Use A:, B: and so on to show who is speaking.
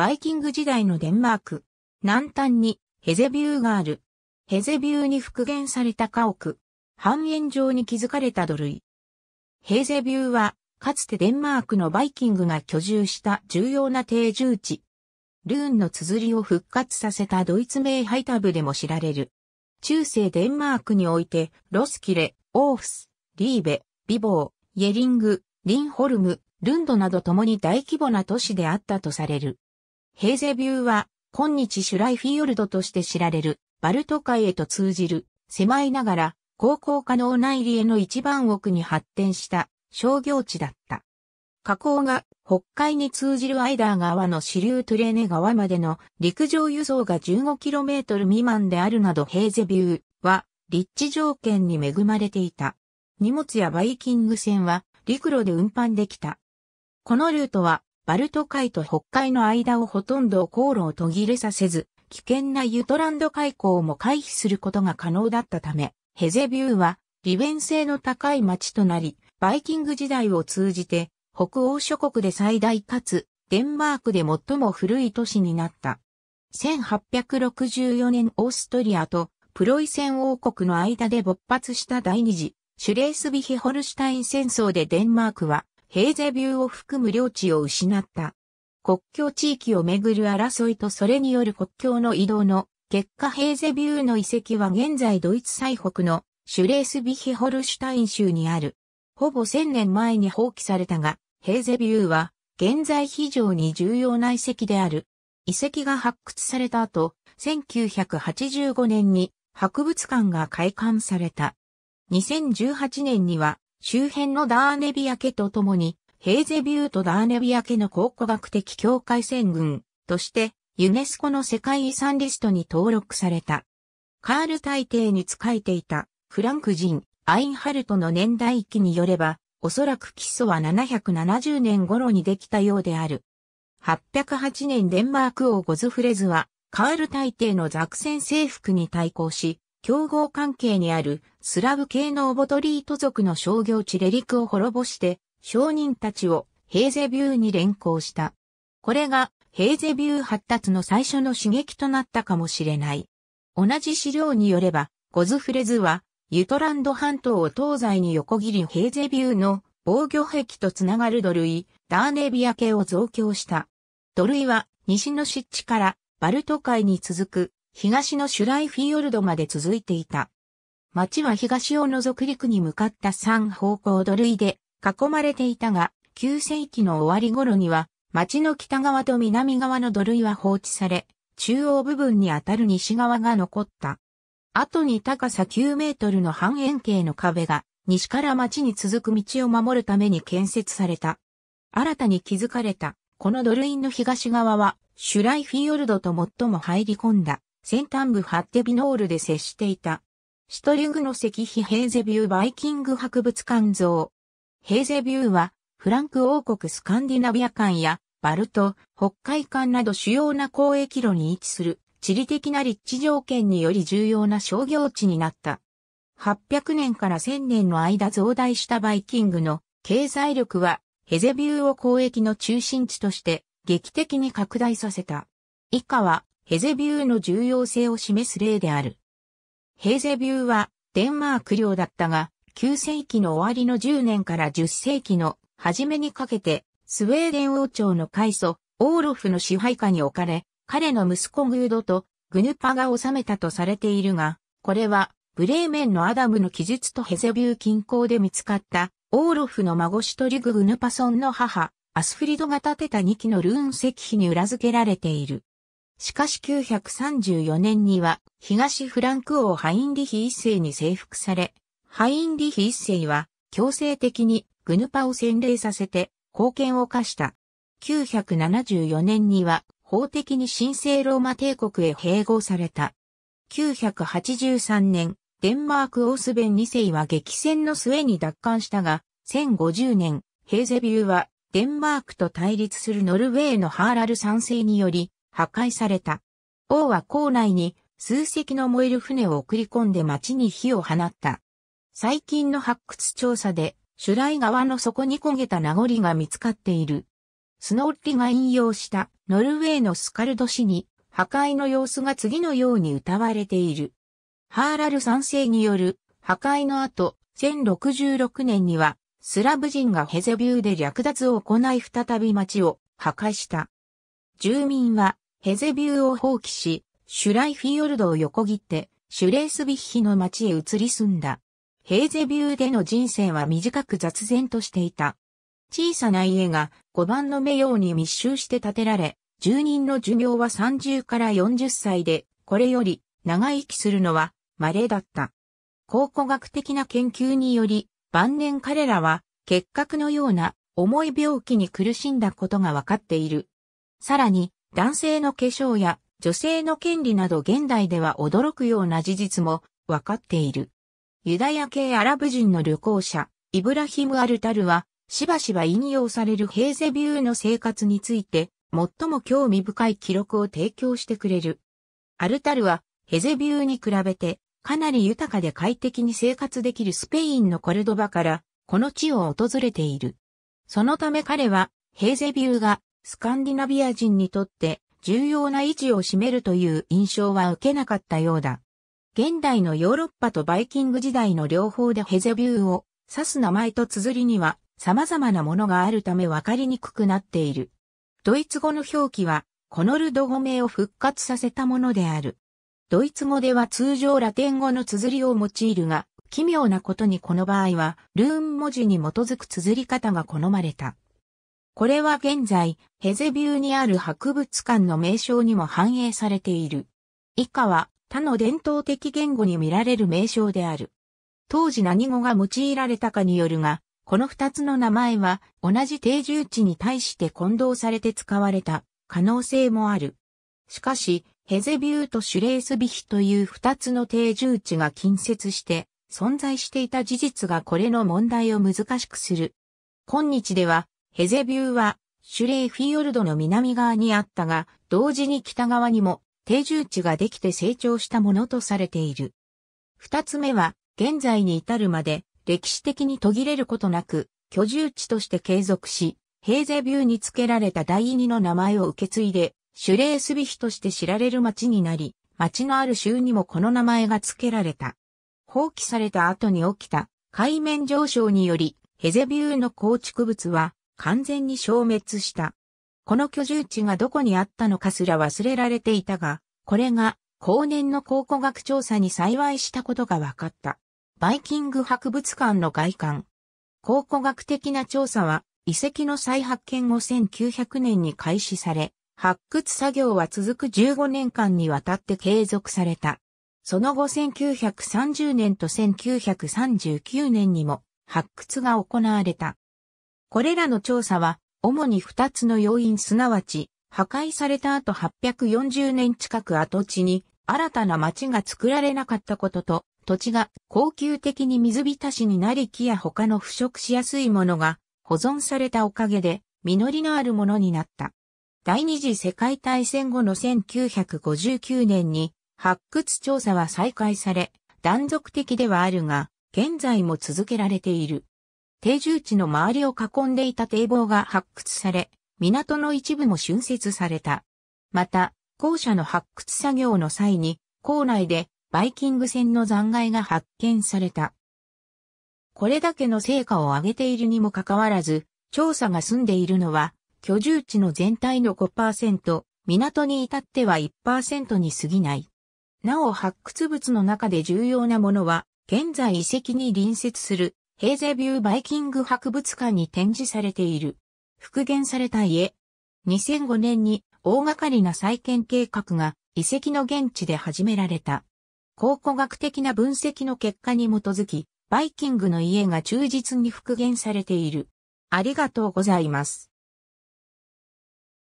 A: バイキング時代のデンマーク。南端にヘゼビューがある。ヘゼビューに復元された家屋。半円状に築かれた土塁。ヘゼビューは、かつてデンマークのバイキングが居住した重要な定住地。ルーンの綴りを復活させたドイツ名ハイタブでも知られる。中世デンマークにおいて、ロスキレ、オーフス、リーベ、ビボー、イェリング、リンホルム、ルンドなど共に大規模な都市であったとされる。ヘーゼビューは、今日シュライフィヨルドとして知られる、バルト海へと通じる、狭いながら、航行可能な入り江の一番奥に発展した商業地だった。河口が北海に通じるアイダー川の支流トレーネ川までの陸上輸送が 15km 未満であるなどヘーゼビューは立地条件に恵まれていた。荷物やバイキング船は陸路で運搬できた。このルートはバルト海と北海の間をほとんど航路を途切れさせず、危険なユトランド海溝も回避することが可能だったため、ヘゼビューは利便性の高い町となり、バイキング時代を通じて、北欧諸国で最大かつ、デンマークで最も古い都市になった。1864年オーストリアとプロイセン王国の間で勃発した第二次シュレースビヒホルシュタイン戦争でデンマークはヘーゼビューを含む領地を失った。国境地域をめぐる争いとそれによる国境の移動の結果ヘーゼビューの遺跡は現在ドイツ最北のシュレースビヒホルシュタイン州にある。ほぼ1000年前に放棄されたが、ヘーゼビューは現在非常に重要な遺跡である。遺跡が発掘された後、1985年に博物館が開館された。2018年には周辺のダーネビア家と共に、ヘーゼビューとダーネビア家の考古学的境界線群として、ユネスコの世界遺産リストに登録された。カール大帝に仕えていたフランク人、アインハルトの年代記によれば、おそらく基礎は770年頃にできたようである。808年デンマーク王ゴズフレズは、カール大帝のザクセン征服に対抗し、競合関係にあるスラブ系のオボトリート族の商業地レリクを滅ぼして商人たちをヘーゼビューに連行した。これがヘーゼビュー発達の最初の刺激となったかもしれない。同じ資料によれば、ゴズフレズはユトランド半島を東西に横切りヘーゼビューの防御壁とつながる土塁、ダーネビア系を増強した。土塁は西の湿地からバルト海に続く東のシュライフィヨルドまで続いていた。町は東を除く陸に向かった三方向土塁で囲まれていたが、9世紀の終わり頃には、町の北側と南側の土塁は放置され、中央部分にあたる西側が残った。後に高さ9メートルの半円形の壁が、西から町に続く道を守るために建設された。新たに築かれた、この土塁の東側は、シュライフィヨルドと最も入り込んだ先端部ハッテビノールで接していた。シュトリングの石碑ヘーゼビューバイキング博物館像。ヘーゼビューは、フランク王国スカンディナビア間や、バルト、北海間など主要な交易路に位置する、地理的な立地条件により重要な商業地になった。800年から1000年の間増大したバイキングの経済力は、ヘゼビューを交易の中心地として劇的に拡大させた。以下はヘゼビューの重要性を示す例である。ヘゼビューはデンマーク領だったが、9世紀の終わりの10年から10世紀の初めにかけて、スウェーデン王朝の開祖、オーロフの支配下に置かれ、彼の息子グードとグヌパが治めたとされているが、これはブレーメンのアダムの記述とヘゼビュー近郊で見つかったオーロフの孫シトリグ・グヌパソンの母、アスフリドが建てた2基のルーン石碑に裏付けられている。しかし934年には東フランク王ハインリヒ一世に征服され、ハインリヒ一世は強制的にグヌパを洗礼させて貢献を課した。974年には法的に神聖ローマ帝国へ併合された。983年、デンマークオースベン二世は激戦の末に奪還したが、1050年、ヘーゼビューはデンマークと対立するノルウェーのハーラル3世により破壊された。王は校内に数隻の燃える船を送り込んで町に火を放った。最近の発掘調査で、シュライ川の底に焦げた名残が見つかっている。スノッリが引用したノルウェーのスカルド市に破壊の様子が次のように歌われている。ハーラル三世による破壊の後、1066年にはスラブ人がヘゼビューで略奪を行い再び町を破壊した。住民はヘゼビューを放棄し、シュライフィヨルドを横切って、シュレースビッヒの町へ移り住んだ。ヘーゼビューでの人生は短く雑然としていた。小さな家が5番の目ように密集して建てられ、住人の寿命は30から40歳で、これより長生きするのは稀だった。考古学的な研究により、晩年彼らは結核のような重い病気に苦しんだことがわかっている。さらに、男性の化粧や女性の権利など現代では驚くような事実もわかっている。ユダヤ系アラブ人の旅行者、イブラヒム・アルタルは、しばしば引用されるヘーゼビューの生活について、最も興味深い記録を提供してくれる。アルタルは、ヘゼビューに比べて、かなり豊かで快適に生活できるスペインのコルドバから、この地を訪れている。そのため彼は、ヘーゼビューがスカンディナビア人にとって重要な位置を占めるという印象は受けなかったようだ。現代のヨーロッパとバイキング時代の両方でヘゼビューを指す名前と綴りには様々なものがあるため分かりにくくなっている。ドイツ語の表記は、このルド語名を復活させたものである。ドイツ語では通常ラテン語の綴りを用いるが、奇妙なことにこの場合は、ルーン文字に基づく綴り方が好まれた。これは現在、ヘゼビューにある博物館の名称にも反映されている。以下は他の伝統的言語に見られる名称である。当時何語が用いられたかによるが、この二つの名前は同じ定住地に対して混同されて使われた可能性もある。しかし、ヘゼビューとシュレースビヒという二つの定住地が近接して存在していた事実がこれの問題を難しくする。今日ではヘゼビューは、シュレイフィヨルドの南側にあったが、同時に北側にも定住地ができて成長したものとされている。二つ目は、現在に至るまで歴史的に途切れることなく、居住地として継続し、ヘーゼビューに付けられた第二の名前を受け継いで、シュレースビヒとして知られる町になり、町のある州にもこの名前が付けられた。放棄された後に起きた海面上昇により、ヘゼビューの構築物は完全に消滅した。この居住地がどこにあったのかすら忘れられていたが、これが後年の考古学調査に幸いしたことが分かった。バイキング博物館の外観。考古学的な調査は遺跡の再発見後1900年に開始され、発掘作業は続く15年間にわたって継続された。その後1930年と1939年にも発掘が行われた。これらの調査は、主に2つの要因すなわち、破壊された後840年近く跡地に新たな町が作られなかったことと、土地が高級的に水浸しになり木や他の腐食しやすいものが保存されたおかげで実りのあるものになった。第二次世界大戦後の1959年に発掘調査は再開され、断続的ではあるが、現在も続けられている。定住地の周りを囲んでいた堤防が発掘され、港の一部も浚渫された。また、校舎の発掘作業の際に、校内でバイキング船の残骸が発見された。これだけの成果を上げているにもかかわらず、調査が済んでいるのは、居住地の全体の5%、港に至っては1%に過ぎない。なお発掘物の中で重要なものは、現在遺跡に隣接するヘーゼビューバイキング博物館に展示されている。復元された家。2005年に大掛かりな再建計画が遺跡の現地で始められた。考古学的な分析の結果に基づき、バイキングの家が忠実に復元されている。ありがとうございます。